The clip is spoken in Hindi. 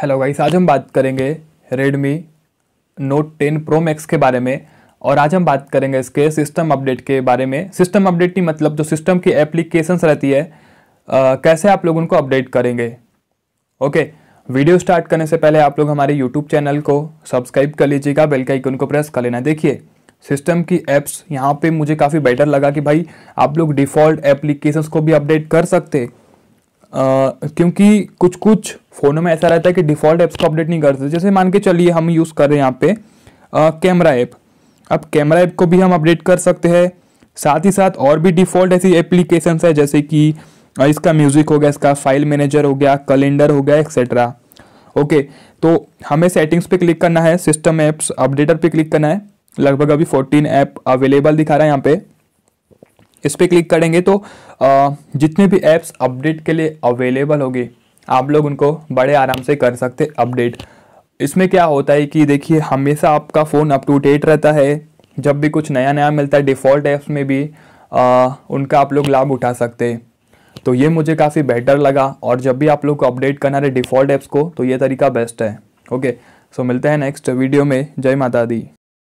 हेलो गाइस आज हम बात करेंगे रेडमी नोट 10 प्रो मैक्स के बारे में और आज हम बात करेंगे इसके सिस्टम अपडेट के बारे में सिस्टम अपडेट नहीं मतलब जो सिस्टम की एप्लीकेशंस रहती है आ, कैसे आप लोग उनको अपडेट करेंगे ओके वीडियो स्टार्ट करने से पहले आप लोग हमारे यूट्यूब चैनल को सब्सक्राइब कर लीजिएगा बेल का आइकन को प्रेस कर लेना देखिए सिस्टम की एप्स यहाँ पर मुझे काफ़ी बेटर लगा कि भाई आप लोग डिफ़ॉल्ट एप्लीकेशंस को भी अपडेट कर सकते क्योंकि कुछ कुछ फ़ोनों में ऐसा रहता है कि डिफ़ॉल्ट ऐप्स को अपडेट नहीं करते जैसे मान के चलिए हम यूज़ कर रहे हैं यहाँ पे कैमरा ऐप अब कैमरा ऐप को भी हम अपडेट कर सकते हैं साथ ही साथ और भी डिफ़ॉल्ट ऐसी एप्लीकेशंस है जैसे कि इसका म्यूज़िक हो गया इसका फाइल मैनेजर हो गया कैलेंडर हो गया एक्सेट्रा ओके तो हमें सेटिंग्स पे क्लिक करना है सिस्टम ऐप्स अपडेटर पे क्लिक करना है लगभग अभी 14 ऐप अवेलेबल दिखा रहा है यहाँ पे इस पर क्लिक करेंगे तो जितने भी ऐप्स अपडेट के लिए अवेलेबल होंगे आप लोग उनको बड़े आराम से कर सकते अपडेट इसमें क्या होता है कि देखिए हमेशा आपका फ़ोन अप टू डेट रहता है जब भी कुछ नया नया मिलता है डिफ़ॉल्ट ऐप्स में भी आ, उनका आप लोग लाभ उठा सकते हैं तो ये मुझे काफ़ी बेटर लगा और जब भी आप लोग को अपडेट करना रहे डिफ़ॉल्ट ऐप्स को तो ये तरीका बेस्ट है ओके सो मिलते हैं नेक्स्ट वीडियो में जय माता दी